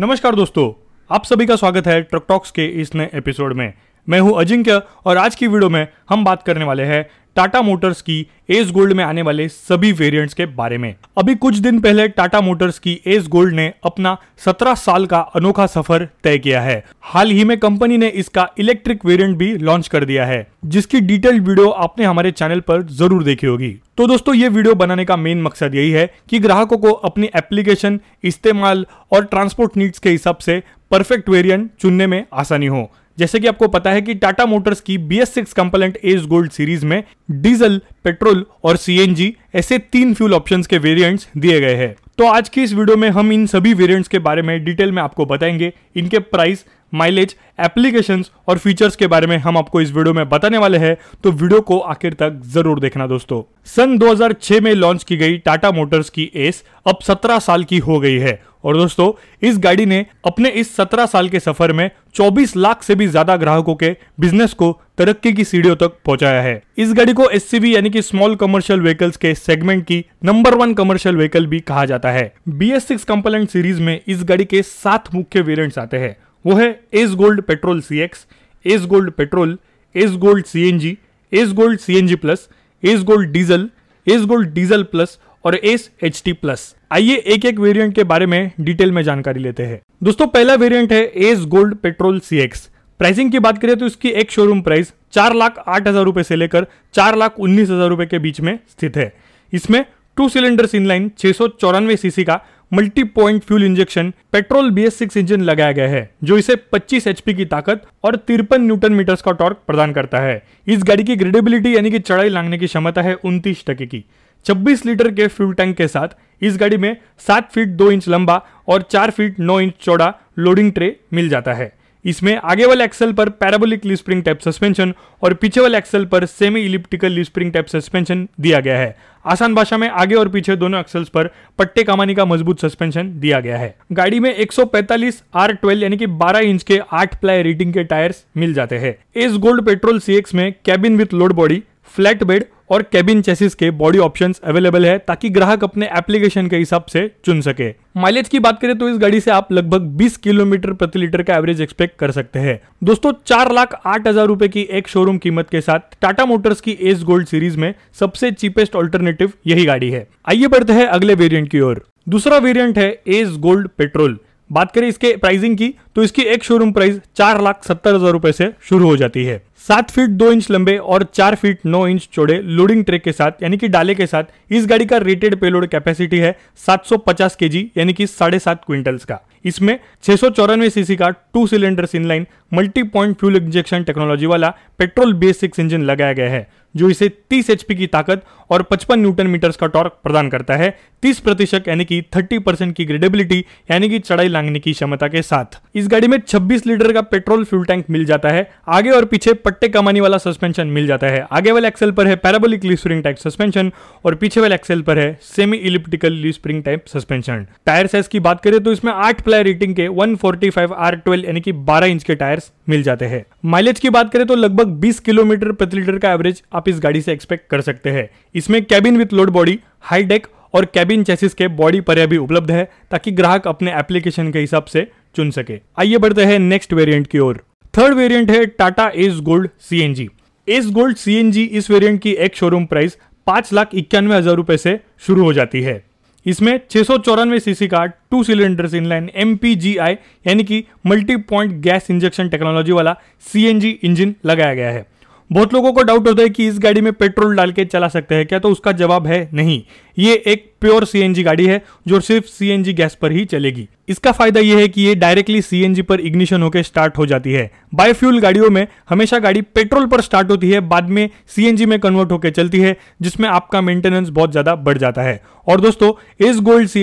नमस्कार दोस्तों आप सभी का स्वागत है ट्रक टॉक्स के इस नए एपिसोड में मैं हूं अजिंक्य और आज की वीडियो में हम बात करने वाले हैं टाटा मोटर्स की एस गोल्ड में आने वाले सभी वेरिएंट्स के बारे में अभी कुछ दिन पहले टाटा मोटर्स की एस गोल्ड ने अपना 17 साल का अनोखा सफर तय किया है हाल ही में कंपनी ने इसका इलेक्ट्रिक वेरिएंट भी लॉन्च कर दिया है जिसकी डिटेल्ड वीडियो आपने हमारे चैनल पर जरूर देखी होगी तो दोस्तों ये वीडियो बनाने का मेन मकसद यही है कि ग्राहकों को अपनी एप्लीकेशन इस्तेमाल और ट्रांसपोर्ट नीड्स के हिसाब से परफेक्ट वेरियंट चुनने में आसानी हो जैसे कि आपको पता है कि टाटा मोटर्स की B S six compliant Ace Gold series में डीजल पेट्रोल और सीएनजी ऐसे तीन फ्यूल ऑप्शंस के वेरिएंट्स दिए गए हैं तो आज की इस वीडियो में हम इन सभी वेरिएंट्स के बारे में डिटेल में आपको बताएंगे इनके प्राइस माइलेज एप्लीकेशन और फीचर्स के बारे में हम आपको इस वीडियो में बताने वाले हैं तो वीडियो को आखिर तक जरूर देखना दोस्तों सन 2006 में लॉन्च की गई टाटा मोटर्स की एस अब 17 साल की हो गई है और दोस्तों इस गाड़ी ने अपने इस 17 साल के सफर में 24 लाख से भी ज्यादा ग्राहकों के बिजनेस को तरक्की की सीढ़ियों तक पहुंचाया है इस गाड़ी को एस यानी कि स्मॉल कमर्शियल व्हीकल्स के सेगमेंट की नंबर वन कमर्शियल व्हीकल भी कहा जाता है बी एस सिक्स सीरीज में इस गाड़ी के सात मुख्य वेरियंट्स आते हैं वो है Ace Gold petrol C X Ace Gold petrol Ace Gold C Ace Gold C plus Ace Gold diesel Ace Gold diesel plus और एस एच टी प्लस आइए एक एक वेरिएंट के बारे में डिटेल में जानकारी लेते हैं दोस्तों पहला वेरिएंट है Ace Gold petrol C X pricing की बात करें तो इसकी एक शोरूम प्राइस चार लाख आठ हजार रुपए से लेकर चार लाख उन्नीस हजार रुपए के बीच में स्थित है इसमें टू सिलेंडर इनलाइन छह सौ चौरानवे सीसी का multi point fuel injection petrol B S engine लगाया गया है जो इसे 25 एचपी की ताकत और तिरपन न्यूटन मीटर्स का टॉर्क प्रदान करता है इस गाड़ी की ग्रेडेबिलिटी यानी कि चढ़ाई लांगने की क्षमता है उन्तीस टके की 26 लीटर के फ्यूल टैंक के साथ इस गाड़ी में 7 फीट 2 इंच लंबा और 4 फीट 9 इंच चौड़ा लोडिंग ट्रे मिल जाता है इसमें आगे वाले एक्सल पर पैराबोलिक लिस्प्रिंग टाइप सस्पेंशन और पीछे वाले एक्सल पर semi elliptical leaf spring type suspension दिया गया है आसान भाषा में आगे और पीछे दोनों एक्सल्स पर पट्टे कमाने का मजबूत सस्पेंशन दिया गया है गाड़ी में 145 आर ट्वेल्व यानी कि 12 इंच के 8 प्लाई रेटिंग के टायर्स मिल जाते हैं एस गोल्ड पेट्रोल सी में cabin with load body flat bed और कैबिन चेसिस के बॉडी ऑप्शंस अवेलेबल है ताकि ग्राहक अपने एप्लीकेशन के हिसाब से चुन सके माइलेज की बात करें तो इस गाड़ी से आप लगभग 20 किलोमीटर प्रति लीटर का एवरेज एक्सपेक्ट कर सकते हैं दोस्तों चार लाख आठ हजार रूपए की एक शोरूम कीमत के साथ टाटा मोटर्स की एस गोल्ड सीरीज में सबसे चीपेस्ट ऑल्टरनेटिव यही गाड़ी है आइए बढ़ते हैं अगले वेरियंट की ओर दूसरा वेरियंट है एस गोल्ड पेट्रोल बात करें इसके प्राइसिंग की तो इसकी एक शोरूम प्राइस चार लाख सत्तर हजार रूपए से शुरू हो जाती है सात फीट दो इंच लंबे और चार फीट नौ इंच चौड़े लोडिंग ट्रक के साथ यानी कि डाले के साथ इस गाड़ी का रेटेड पेलोड कैपेसिटी है 750 केजी यानी कि साढ़े सात क्विंटल्स का इसमें छह सौ चौरानवे सीसी का two cylinder inline multi point fuel injection technology वाला पेट्रोल बेस सिक्स इंजन लगाया गया है जो इसे 30 एचपी की ताकत और 55 न्यूटन मीटर्स का टॉर्क प्रदान करता है 30 प्रतिशत यानी कि 30 परसेंट की ग्रेडेबिलिटी यानी कि चढ़ाई लांगने की क्षमता के साथ इस गाड़ी में 26 लीटर का पेट्रोल फ्यूल टैंक मिल जाता है आगे और पीछे पट्टे कमाने वाला सस्पेंशन मिल जाता है आगे वाले एक्सेल पर है parabolic leaf spring type suspension और पीछे वाले एक्सेल पर है semi elliptical leaf spring type suspension tyre size की बात करें तो इसमें आठ प्लाई टायर रेटिंग के 145 फोर्टी R12 यानी कि 12 इंच के टायर्स मिल जाते हैं माइलेज की बात करें तो लगभग 20 किलोमीटर प्रति लीटर का एवरेज आप इस गाड़ी से एक्सपेक्ट कर सकते हैं इसमें cabin with load body high deck और कैबिन चेसिस के बॉडी पर भी उपलब्ध है ताकि ग्राहक अपने एप्लीकेशन के हिसाब से चुन सके आइए बढ़ते हैं नेक्स्ट वेरियंट की ओर थर्ड वेरियंट है Tata Ace Gold CNG Ace Gold CNG इस वेरियंट की एक शोरूम प्राइस पांच लाख इक्यानवे हजार रुपए से शुरू हो जाती है इसमें छः सौ चौरानवे सीसी का टू सिलेंडर्स इनलाइन एम यानी कि multi point gas injection technology वाला सी इंजन लगाया गया है बहुत लोगों को डाउट होता है कि इस गाड़ी में पेट्रोल डाल के चला सकते हैं क्या तो उसका जवाब है नहीं ये एक प्योर सी गाड़ी है जो सिर्फ सी गैस पर ही चलेगी इसका फायदा यह है कि ये डायरेक्टली सी पर इग्निशन होकर स्टार्ट हो जाती है बायोफ्यूल गाड़ियों में हमेशा गाड़ी पेट्रोल पर स्टार्ट होती है बाद में सी में कन्वर्ट होकर चलती है जिसमें आपका मेंटेनेंस बहुत ज्यादा बढ़ जाता है और दोस्तों इस गोल्ड सी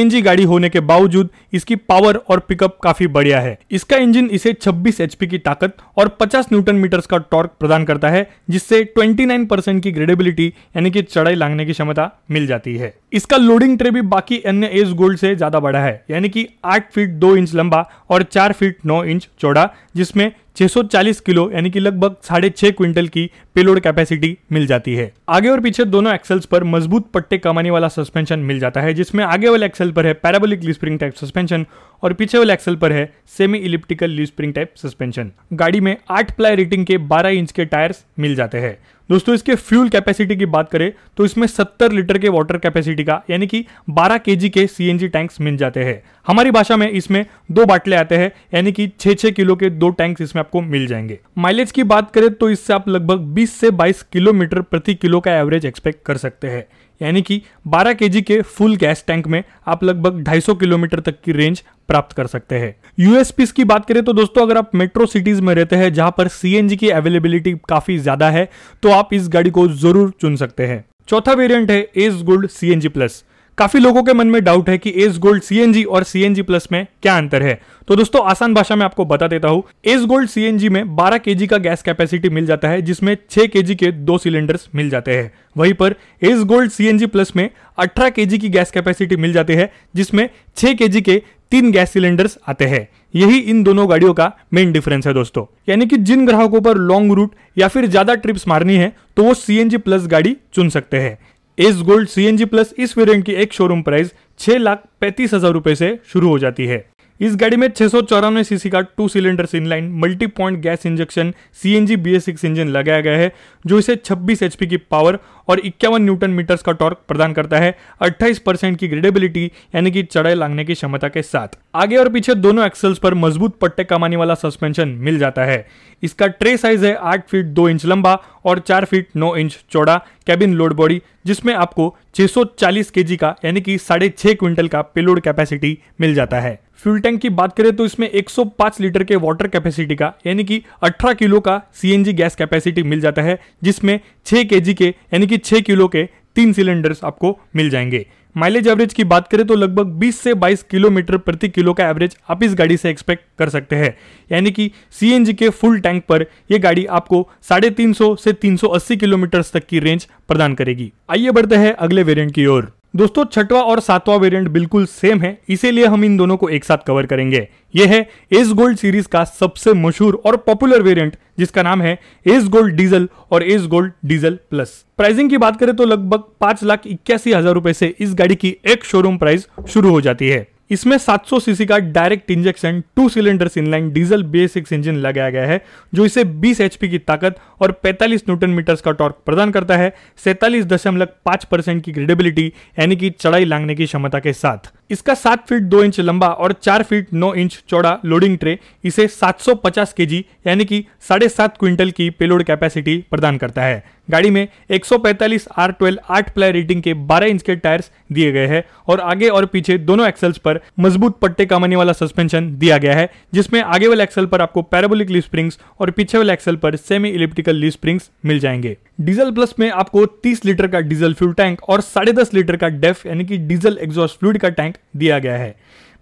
एन गाड़ी होने के बावजूद इसकी पावर और पिकअप काफी बढ़िया है इसका इंजिन इसे छब्बीस एचपी की ताकत और पचास न्यूटन मीटर का टॉर्क प्रदान करता है जिससे ट्वेंटी की ग्रेडेबिलिटी यानी कि चढ़ाई लांगने की क्षमता मिल जाती है इसका लोडिंग ट्रे भी बाकी अन्य एस गोल्ड से ज्यादा बड़ा है यानी कि आठ फीट दो इंच लंबा और चार फीट नौ इंच चौड़ा जिसमें 640 किलो यानी कि लगभग साढ़े छह क्विंटल की पेलोड कैपेसिटी मिल जाती है आगे और पीछे दोनों एक्सल्स पर मजबूत पट्टे कमाने वाला सस्पेंशन मिल जाता है जिसमें आगे वाले एक्सल पर है parabolic leaf spring type suspension और पीछे वाले एक्सल पर है semi elliptical leaf spring type suspension गाड़ी में आठ प्लाई रेटिंग के बारह इंच के टायर्स मिल जाते हैं दोस्तों इसके फ्यूल कैपेसिटी की बात करें तो इसमें 70 लीटर के वाटर कैपेसिटी का यानी कि 12 के के सी टैंक्स मिल जाते हैं हमारी भाषा में इसमें दो बाटले आते हैं यानी कि 6-6 किलो के दो टैंक्स इसमें आपको मिल जाएंगे माइलेज की बात करें तो इससे आप लगभग 20 से 22 किलोमीटर प्रति किलो का एवरेज एक्सपेक्ट कर सकते हैं यानी कि 12 के के फुल गैस टैंक में आप लगभग 250 किलोमीटर तक की रेंज प्राप्त कर सकते हैं यूएसपीस की बात करें तो दोस्तों अगर आप मेट्रो सिटीज में रहते हैं जहां पर सी की अवेलेबिलिटी काफी ज्यादा है तो आप इस गाड़ी को जरूर चुन सकते हैं चौथा वेरियंट है एस गुड सी प्लस काफी लोगों के मन में डाउट है कि एस गोल्ड सीएनजी और सीएनजी प्लस में क्या अंतर है तो दोस्तों आसान भाषा में आपको बता देता हूँ एस गोल्ड सीएनजी में 12 केजी का गैस कैपेसिटी मिल जाता है जिसमें 6 केजी के दो सिलेंडर्स मिल जाते हैं वहीं पर एस गोल्ड सीएनजी प्लस में 18 केजी की गैस कैपेसिटी मिल जाती है जिसमें छह के के तीन गैस सिलेंडर्स आते हैं यही इन दोनों गाड़ियों का मेन डिफरेंस है दोस्तों यानी कि जिन ग्राहकों पर लॉन्ग रूट या फिर ज्यादा ट्रिप्स मारनी है तो वो सीएनजी प्लस गाड़ी चुन सकते हैं एस गोल्ड सी प्लस इस वेरियंट की एक शोरूम प्राइस छह लाख पैंतीस हजार रुपए से शुरू हो जाती है इस गाड़ी में छह सौ चौरानवे सीसी का two cylinder inline multi point gas injection C N G B S six engine लगाया गया है जो इसे 26 एचपी की पावर और इक्यावन न्यूटन मीटर्स का टॉर्क प्रदान करता है 28 परसेंट की ग्रेडेबिलिटी यानी कि चढ़ाई लांगने की क्षमता के साथ आगे और पीछे दोनों एक्सल्स पर मजबूत पट्टे कमाने वाला सस्पेंशन मिल जाता है इसका ट्रे साइज है आठ फीट दो इंच लंबा और चार फीट नौ इंच चौड़ा कैबिन लोड बॉडी जिसमें आपको 640 केजी का यानी कि साढ़े छह क्विंटल का पेलोड कैपेसिटी मिल जाता है फ्यूल टैंक की बात करें तो इसमें 105 लीटर के वाटर कैपेसिटी का यानी कि 18 किलो का सीएनजी गैस कैपेसिटी मिल जाता है जिसमें 6 केजी के यानी कि 6 किलो के तीन सिलेंडर्स आपको मिल जाएंगे माइलेज एवरेज की बात करें तो लगभग 20 से 22 किलोमीटर प्रति किलो का एवरेज आप इस गाड़ी से एक्सपेक्ट कर सकते हैं यानी कि सी के फुल टैंक पर यह गाड़ी आपको साढ़े तीन से 380 किलोमीटर तक की रेंज प्रदान करेगी आइए बढ़ते हैं अगले वेरियंट की ओर दोस्तों छठवा और सातवां वेरिएंट बिल्कुल सेम है इसीलिए हम इन दोनों को एक साथ कवर करेंगे यह है एस गोल्ड सीरीज का सबसे मशहूर और पॉपुलर वेरिएंट जिसका नाम है एस गोल्ड डीजल और Ace Gold diesel plus pricing की बात करें तो लगभग पांच लाख इक्यासी हजार रुपए से इस गाड़ी की एक शोरूम प्राइस शुरू हो जाती है इसमें 700 सीसी का direct injection two cylinder inline diesel B S six engine लगाया गया है जो इसे 20 एचपी की ताकत और 45 न्यूटन मीटर्स का टॉर्क प्रदान करता है सैंतालीस दशमलव पांच परसेंट की ग्रेडेबिलिटी यानी कि चढ़ाई लांगने की क्षमता के साथ इसका सात फीट दो इंच लंबा और चार फीट नौ इंच चौड़ा लोडिंग ट्रे इसे 750 केजी यानी कि साढ़े सात क्विंटल की पेलोड कैपेसिटी प्रदान करता है गाड़ी में 145 आर ट्वेल्व आठ प्लाई रेटिंग के 12 इंच के टायर्स दिए गए हैं और आगे और पीछे दोनों एक्सल्स पर मजबूत पट्टे कमाने वाला सस्पेंशन दिया गया है जिसमें आगे वाले एक्सल पर आपको पैराबोलिक ली स्प्रिंग्स और पीछे वाले एक्सल पर सेमी इलेप्टिकल ली स्प्रिंग्स मिल जाएंगे डीजल प्लस में आपको 30 लीटर का डीजल फ्यूल टैंक और साढ़े दस लीटर का डेफ यानी कि डीजल एग्जॉस्ट फ्लूड का टैंक दिया गया है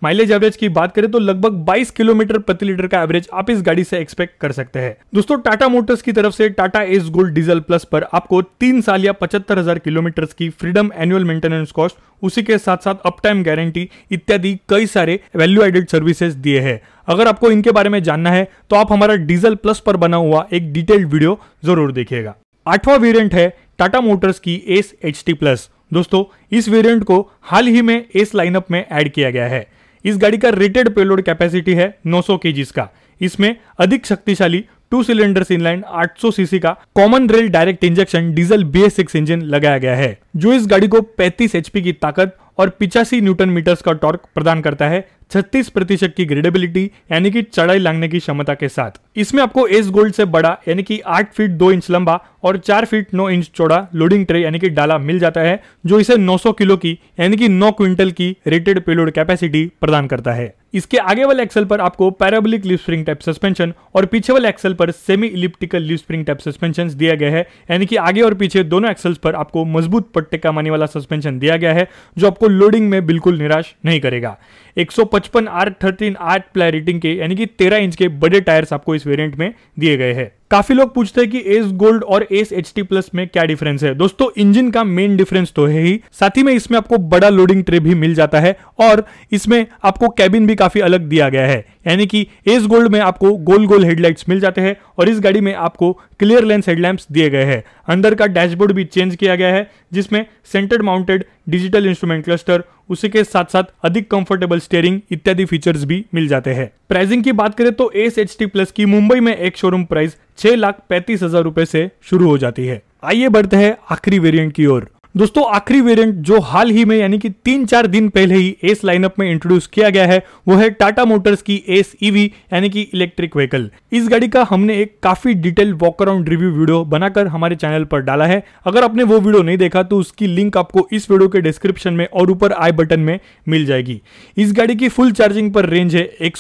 माइलेज एवरेज की बात करें तो लगभग 22 किलोमीटर प्रति लीटर का एवरेज आप इस गाड़ी से एक्सपेक्ट कर सकते हैं दोस्तों टाटा मोटर्स की तरफ से Tata Ace Gold diesel plus पर आपको तीन साल या पचहत्तर हजार किलोमीटर की फ्रीडम एनुअल मेंटेनेंस कॉस्ट उसी के साथ साथ अप टाइम गारंटी इत्यादि कई सारे वैल्यू एडेड सर्विसेज दिए हैं अगर आपको इनके बारे में जानना है तो आप हमारा डीजल प्लस पर बना हुआ एक डिटेल्ड वीडियो जरूर देखिएगा आठवां वेरिएंट है टाटा मोटर्स की एस एच प्लस दोस्तों इस वेरिएंट को हाल ही में एस लाइनअप में ऐड किया गया है इस गाड़ी का रेटेड पेलोड कैपेसिटी है 900 सौ का इसमें अधिक शक्तिशाली टू सिलेंडर इनलाइन 800 सीसी का common rail direct injection diesel B engine लगाया गया है जो इस गाड़ी को 35 एचपी की ताकत और पिचासी न्यूटन मीटर्स का टॉर्क प्रदान करता है छत्तीस प्रतिशत की ग्रेडेबिलिटी यानी कि चढ़ाई लांगने की क्षमता के साथ इसमें आपको एस गोल्ड से बड़ा यानी कि आठ फीट दो इंच लंबा और चार फीट नौ इंच चौड़ा लोडिंग ट्रे यानी कि डाला मिल जाता है जो इसे 900 किलो की यानी कि 9 क्विंटल की रेटेड पेलोड कैपेसिटी प्रदान करता है इसके आगे वाले एक्सल पर आपको parabolic leaf spring type suspension और पीछे वाले एक्सल पर semi elliptical leaf spring type suspension दिया गया है यानी कि आगे और पीछे दोनों एक्सल्स पर आपको मजबूत पट्टे का माने वाला सस्पेंशन दिया गया है जो आपको लोडिंग में बिल्कुल निराश नहीं करेगा एक पचपन R thirteen eight ply rating के यानी कि तेरह इंच के बड़े टायर्स आपको इस वेरिएंट में दिए गए हैं काफी लोग पूछते हैं कि एस गोल्ड और एस एच टी प्लस में क्या डिफरेंस है दोस्तों इंजन का मेन डिफरेंस तो है ही साथ ही में इसमें आपको बड़ा लोडिंग ट्रे भी मिल जाता है और इसमें आपको कैबिन भी काफी अलग दिया गया है यानी कि एस गोल्ड में आपको गोल गोल हेडलाइट्स मिल जाते हैं और इस गाड़ी में आपको क्लियर लेंस हेडलैम्प दिए गए हैं अंदर का डैशबोर्ड भी चेंज किया गया है जिसमें centred mounted digital instrument cluster उसी के साथ साथ अधिक कंफर्टेबल स्टेयरिंग इत्यादि फीचर्स भी मिल जाते हैं प्राइसिंग की बात करें तो एस एच टी प्लस की मुंबई में एक शोरूम प्राइस छह लाख पैंतीस हजार रूपए से शुरू हो जाती है आइए बढ़ते हैं आखिरी वेरिएंट की ओर दोस्तों आखिरी वेरिएंट जो हाल ही में यानी कि तीन चार दिन पहले ही एस लाइनअप में इंट्रोड्यूस किया गया है वो है टाटा मोटर्स की एस ईवी e यानी कि इलेक्ट्रिक व्हीकल इस गाड़ी का हमने एक काफी detail walk around review video बनाकर हमारे चैनल पर डाला है अगर आपने वो वीडियो नहीं देखा तो उसकी लिंक आपको इस वीडियो के डिस्क्रिप्शन में और ऊपर आई बटन में मिल जाएगी इस गाड़ी की फुल चार्जिंग पर रेंज है एक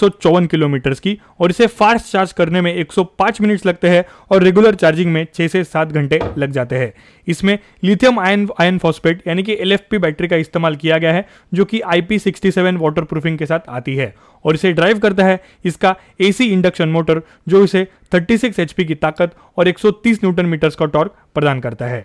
किलोमीटर की और इसे फास्ट चार्ज करने में एक मिनट्स लगते हैं और रेगुलर चार्जिंग में छह से सात घंटे लग जाते हैं इसमें लिथियम आयन आयन फॉस्फेट यानी कि एल बैटरी का इस्तेमाल किया गया है जो कि आई पी सिक्सटी प्रूफिंग के साथ आती है और इसे ड्राइव करता है इसका एसी इंडक्शन मोटर जो इसे 36 एचपी की ताकत और 130 न्यूटन मीटर्स का टॉर्क प्रदान करता है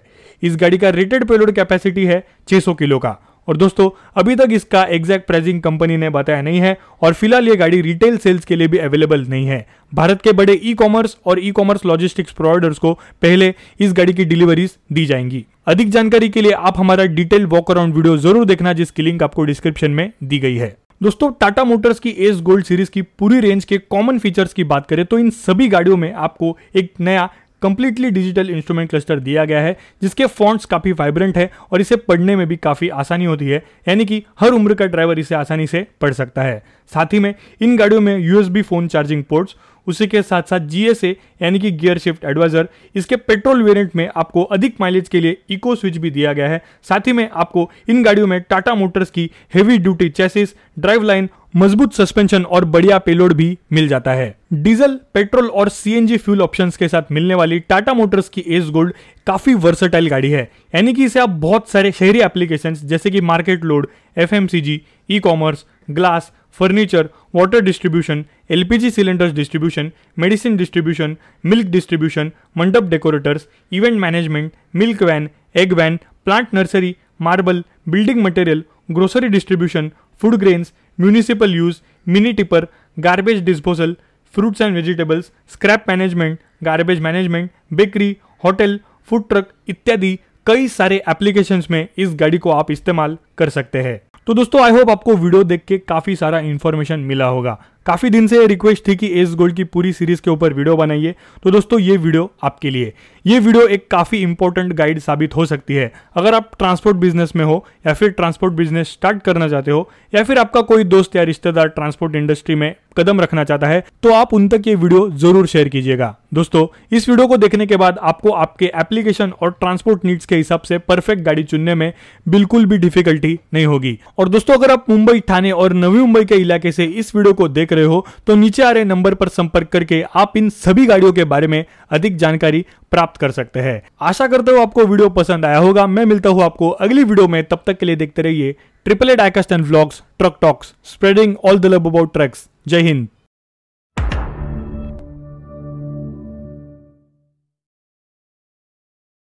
इस गाड़ी का रेटेड पेलोड कैपेसिटी है 600 किलो का और दोस्तों अभी तक इसका एग्जैक्ट प्राइसिंग कंपनी ने बताया नहीं है और फिलहाल ये गाड़ी रिटेल सेल्स के लिए भी अवेलेबल नहीं है भारत के बड़े ई कॉमर्स और ई कॉमर्स लॉजिस्टिक्स प्रोवाइडर्स को पहले इस गाड़ी की डिलीवरीज दी जाएंगी अधिक जानकारी के लिए आप हमारा डिटेल वॉक अराउंड वीडियो जरूर देखना जिसकी लिंक आपको डिस्क्रिप्शन में दी गई है दोस्तों टाटा मोटर्स की एस गोल्ड सीरीज की पूरी रेंज के कॉमन फीचर्स की बात करें तो इन सभी गाड़ियों में आपको एक नया कंप्लीटली डिजिटल इंस्ट्रूमेंट क्लस्टर दिया गया है जिसके फॉन्ट्स काफ़ी वाइब्रेंट है और इसे पढ़ने में भी काफ़ी आसानी होती है यानी कि हर उम्र का ड्राइवर इसे आसानी से पढ़ सकता है साथ ही में इन गाड़ियों में यूएसबी फ़ोन चार्जिंग पोर्ट्स उसी के साथ साथ जीएसए यानी कि गियर शिफ्ट एडवाइजर इसके पेट्रोल वेरिएंट में आपको अधिक माइलेज के लिए इको स्विच भी दिया गया है साथ ही में आपको इन गाड़ियों में टाटा मोटर्स की heavy duty chassis drive line मजबूत सस्पेंशन और बढ़िया पेलोड भी मिल जाता है डीजल पेट्रोल और सीएनजी फ्यूल ऑप्शंस के साथ मिलने वाली टाटा मोटर्स की एस गोल्ड काफी वर्सेटाइल गाड़ी है यानी कि इसे आप बहुत सारे शहरी एप्लीकेशंस जैसे कि market load F e commerce glass furniture water distribution LPG cylinders distribution medicine distribution milk distribution mandap decorators event management milk van egg van plant nursery marble building material grocery distribution food grains municipal use mini tipper garbage disposal fruits and vegetables scrap management garbage management bakery hotel food truck इत्यादि कई सारे application में इस गाड़ी को आप इस्तेमाल कर सकते हैं तो दोस्तों आई होप आपको वीडियो देख के काफी सारा इन्फॉर्मेशन मिला होगा काफ़ी दिन से रिक्वेस्ट थी कि एस गोल्ड की पूरी सीरीज़ के ऊपर वीडियो बनाइए तो दोस्तों ये वीडियो आपके लिए ये वीडियो एक काफ़ी इंपॉर्टेंट गाइड साबित हो सकती है अगर आप ट्रांसपोर्ट बिजनेस में हो या फिर ट्रांसपोर्ट बिजनेस स्टार्ट करना चाहते हो या फिर आपका कोई दोस्त या रिश्तेदार ट्रांसपोर्ट इंडस्ट्री में कदम रखना चाहता है तो आप उन तक ये वीडियो जरूर शेयर कीजिएगा दोस्तों इस वीडियो को देखने के बाद आपको आपके एप्लीकेशन और ट्रांसपोर्ट नीड्स के हिसाब से परफेक्ट गाड़ी चुनने में बिल्कुल भी डिफिकल्टी नहीं होगी और दोस्तों अगर आप मुंबई थाने और नवी मुंबई के इलाके से इस वीडियो को देख रहे हो तो नीचे आ रहे नंबर पर संपर्क करके आप इन सभी गाड़ियों के बारे में अधिक जानकारी प्राप्त कर सकते हैं आशा करते हो आपको वीडियो पसंद आया होगा मैं मिलता हूँ आपको अगली वीडियो में तब तक के लिए देखते रहिए triple A Aakash and truck talks spreading all the love about trucks जय हिंद